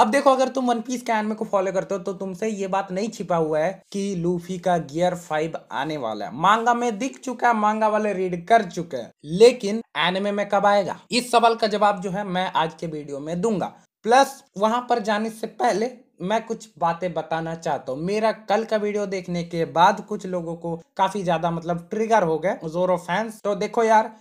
अब देखो अगर तुम वन पीस के एनमे को फॉलो करते हो तो तुमसे ये बात नहीं छिपा हुआ है कि लूफी का गियर फाइव आने वाला है मांगा में दिख चुका है मांगा वाले रीड कर चुके हैं लेकिन एनमे में कब आएगा इस सवाल का जवाब जो है मैं आज के वीडियो में दूंगा प्लस वहां पर जाने से पहले मैं कुछ बातें बताना चाहता हूँ मेरा कल का वीडियो देखने के बाद कुछ लोगों को काफी ज्यादा मतलब ट्रिगर हो गए जोरो फैंस तो देखो यार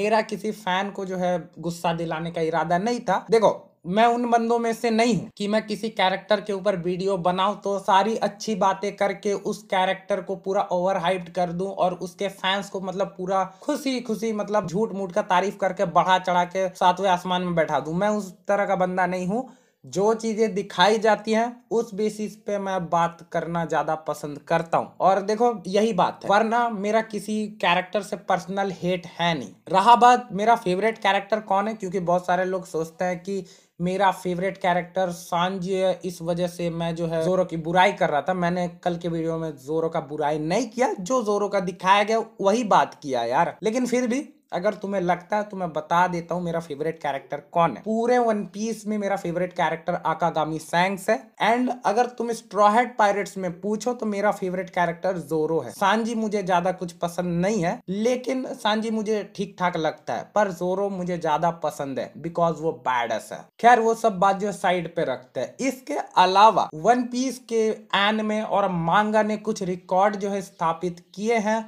मेरा किसी फैन को जो है गुस्सा दिलाने का इरादा नहीं था देखो मैं उन बंदों में से नहीं हूँ कि मैं किसी कैरेक्टर के ऊपर वीडियो बनाऊँ तो सारी अच्छी बातें करके उस कैरेक्टर को पूरा ओवर हाइप्ड कर दू और उसके फैंस को मतलब पूरा खुशी खुशी मतलब झूठ मूठ का तारीफ करके बढ़ा चढ़ा के सातवें आसमान में बैठा दू मैं उस तरह का बंदा नहीं हूँ जो चीज़ें दिखाई जाती हैं उस बेसिस पे मैं बात करना ज़्यादा पसंद करता हूँ और देखो यही बात है वरना मेरा किसी कैरेक्टर से पर्सनल हेट है नहीं रहा बात मेरा फेवरेट कैरेक्टर कौन है क्योंकि बहुत सारे लोग सोचते हैं कि मेरा फेवरेट कैरेक्टर सांज इस वजह से मैं जो है जोरो की बुराई कर रहा था मैंने कल के वीडियो में जोरो का बुराई नहीं किया जो जोरो का दिखाया गया वही बात किया यार लेकिन फिर भी अगर तुम्हें लगता है तो मैं बता देता हूँ मेरा फेवरेट कैरेक्टर कौन है पूरे वन पीस में मेरा फेवरेट कैरेक्टर आकागामी सैंक्स है एंड अगर तुम स्ट्रॉहेड पायरेट्स में पूछो तो मेरा फेवरेट कैरेक्टर जोरो है सांजी मुझे ज्यादा कुछ पसंद नहीं है लेकिन सांजी मुझे ठीक ठाक लगता है पर जोरो मुझे ज्यादा पसंद है बिकॉज वो बैडस है खैर वो सब बात जो साइड पे रखते हैं इसके अलावा वन पीस के एन में और मांगा ने कुछ रिकॉर्ड जो है स्थापित किए हैं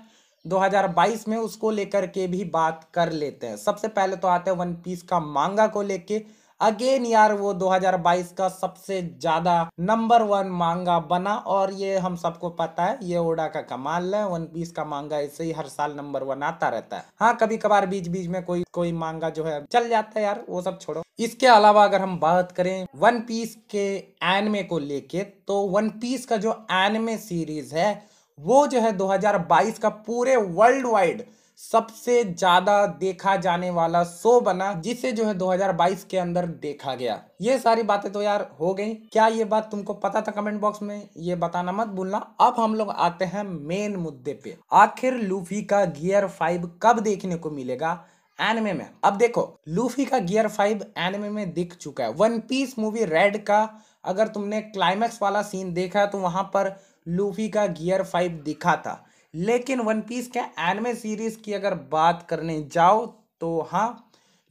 2022 में उसको लेकर के भी बात कर लेते हैं सबसे पहले तो आते हैं वन पीस का मांगा को लेके अगेन यार वो 2022 का सबसे ज्यादा नंबर वन मांगा बना और ये हम सबको पता है ये ओडा का कमाल है वन पीस का मांगा ऐसे ही हर साल नंबर वन आता रहता है हाँ कभी कभार बीच बीच में कोई कोई मांगा जो है चल जाता है यार वो सब छोड़ो इसके अलावा अगर हम बात करें वन पीस के एनमे को लेके तो वन पीस का जो एनमे सीरीज है वो जो है 2022 का पूरे वर्ल्ड वाइड सबसे ज्यादा देखा जाने वाला शो बना जिसे जो है 2022 के अंदर देखा गया ये सारी बातें तो यार हो गई क्या ये बात तुमको पता था कमेंट बॉक्स में ये बताना मत भूलना अब हम लोग आते हैं मेन मुद्दे पे आखिर लूफी का गियर फाइव कब देखने को मिलेगा एनमे में अब देखो लूफी का गियर फाइव एनमे में दिख चुका है वन पीस मूवी रेड का अगर तुमने क्लाइमैक्स वाला सीन देखा है तो वहां पर लूफी का गियर फाइव दिखा था लेकिन वन पीस के एनमे सीरीज की अगर बात करने जाओ तो हाँ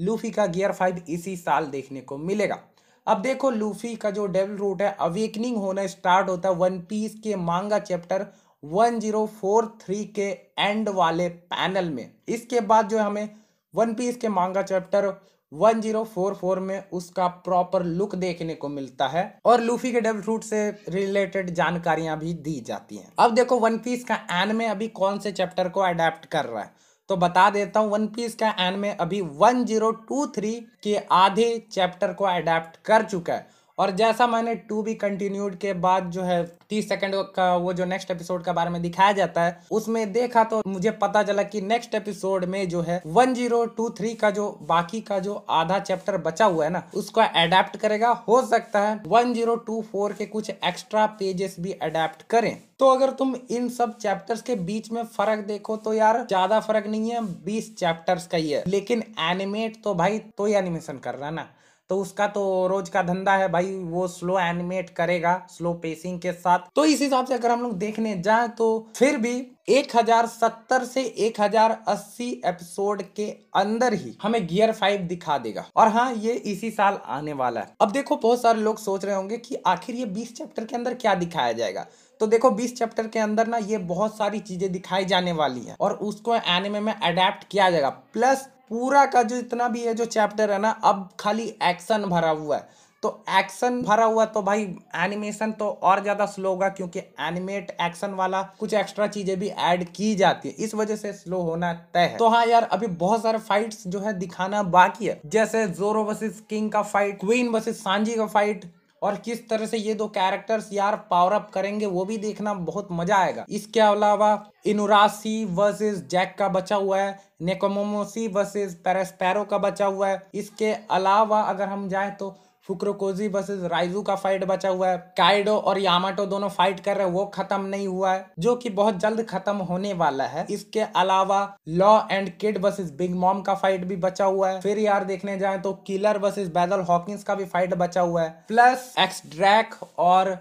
लूफी का गियर फाइव इसी साल देखने को मिलेगा अब देखो लूफी का जो डेवल रूट है अवेकनिंग होना स्टार्ट होता है वन पीस के मांगा चैप्टर 1043 के एंड वाले पैनल में इसके बाद जो हमें वन पीस के मांगा चैप्टर 1044 में उसका प्रॉपर लुक देखने को मिलता है और लूफी के डबल फ्रूट से रिलेटेड जानकारियां भी दी जाती हैं अब देखो वन पीस का एन में अभी कौन से चैप्टर को अडेप्ट कर रहा है तो बता देता हूँ वन पीस का एन में अभी 1023 के आधे चैप्टर को अडेप्ट कर चुका है और जैसा मैंने टू बी कंटिन्यूड के बाद जो है तीस सेकंड का वो जो नेक्स्ट एपिसोड के बारे में दिखाया जाता है उसमें देखा तो मुझे पता चला कि नेक्स्ट एपिसोड में जो है वन जीरो टू थ्री का जो बाकी का जो आधा चैप्टर बचा हुआ है ना उसको अडेप्ट करेगा हो सकता है वन जीरो टू फोर के कुछ एक्स्ट्रा पेजेस भी अडेप्ट करें तो अगर तुम इन सब चैप्टर्स के बीच में फर्क देखो तो यार ज्यादा फर्क नहीं है बीस चैप्टर्स का ही है लेकिन एनिमेट तो भाई तो ही एनिमेशन कर रहा है ना तो उसका तो रोज का धंधा है भाई वो स्लो एनिमेट करेगा स्लो पेसिंग के साथ तो इस हिसाब से अगर हम लोग देखने जाए तो फिर भी 1070 से 1080 एपिसोड के अंदर ही हमें गियर फाइव दिखा देगा और हाँ ये इसी साल आने वाला है अब देखो बहुत सारे लोग सोच रहे होंगे कि आखिर ये 20 चैप्टर के अंदर क्या दिखाया जाएगा तो देखो 20 चैप्टर के अंदर ना ये बहुत सारी चीजें दिखाई जाने वाली है और उसको एनिमे में अडेप्ट किया जाएगा प्लस पूरा का जो इतना भी है जो चैप्टर है ना अब खाली एक्शन भरा हुआ है तो एक्शन भरा हुआ तो भाई एनिमेशन तो और ज़्यादा स्लो होगा क्योंकि एनिमेट एक्शन वाला कुछ एक्स्ट्रा चीज़ें भी ऐड की जाती है इस वजह से स्लो होना तय है तो हाँ यार अभी बहुत सारे फाइट्स जो है दिखाना बाकी है जैसे जोरो वर्सेस किंग का फाइट क्वीन वर्सेस सांझी का फाइट और किस तरह से ये दो कैरेक्टर्स यार पावर अप करेंगे वो भी देखना बहुत मजा आएगा इसके अलावा इनुरासी वर्सेस जैक का बचा हुआ है नेकोमोमोसी वर्सेस पेरेस्पेरो का बचा हुआ है इसके अलावा अगर हम जाए तो फुक्रोकोजी वर्सेज राइजू का फाइट बचा हुआ है काइडो और यामाटो दोनों फाइट कर रहे हैं वो खत्म नहीं हुआ है जो कि बहुत जल्द खत्म होने वाला है इसके अलावा Law and Kid versus Big Mom का फाइट भी बचा हुआ है फिर यार देखने जाए तो किलर वर्सेज बैदल हॉकिंस का भी फाइट बचा हुआ है प्लस एक्स ड्रैक और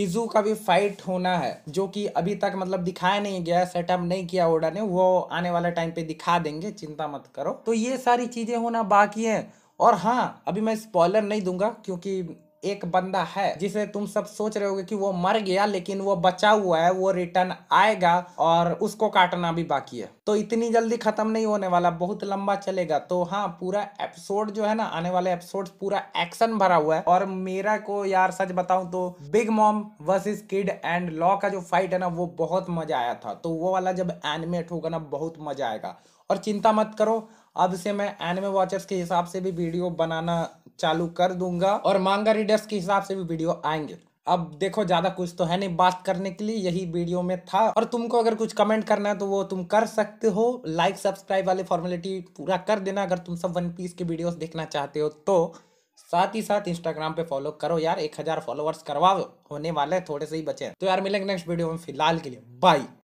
ईजू का भी फाइट होना है जो कि अभी तक मतलब दिखाया नहीं गया सेटअप नहीं किया ओडा ने वो आने वाला टाइम पे दिखा देंगे चिंता मत करो तो ये सारी चीजें होना बाकी है और हाँ अभी मैं स्पॉयलर नहीं दूंगा क्योंकि एक बंदा है जिसे तुम सब सोच रहे होगे कि वो मर गया लेकिन वो बचा हुआ है वो रिटर्न आएगा और उसको काटना भी बाकी है तो इतनी जल्दी खत्म नहीं होने वाला बहुत लंबा चलेगा तो हाँ पूरा एपिसोड जो है ना आने वाले एपिसोड पूरा एक्शन भरा हुआ है और मेरा को यार सच बताऊं तो Big Mom versus Kid and Law का जो फाइट है ना वो बहुत मजा आया था तो वो वाला जब एनिमेट होगा ना बहुत मजा आएगा और चिंता मत करो अब से मैं एनिमे वॉचर्स के हिसाब से भी वीडियो बनाना चालू कर दूंगा और मांगा रीडर्स के हिसाब से भी वीडियो आएंगे अब देखो ज़्यादा कुछ तो है नहीं बात करने के लिए यही वीडियो में था और तुमको अगर कुछ कमेंट करना है तो वो तुम कर सकते हो लाइक सब्सक्राइब वाले फॉर्मेलिटी पूरा कर देना अगर तुम सब वन पीस के वीडियोस देखना चाहते हो तो साथ ही साथ इंस्टाग्राम पे फॉलो करो यार एक हज़ार फॉलोअर्स करवाओ होने वाले थोड़े से ही बचे तो यार मिलेंगे नेक्स्ट वीडियो में फिलहाल के लिए बाय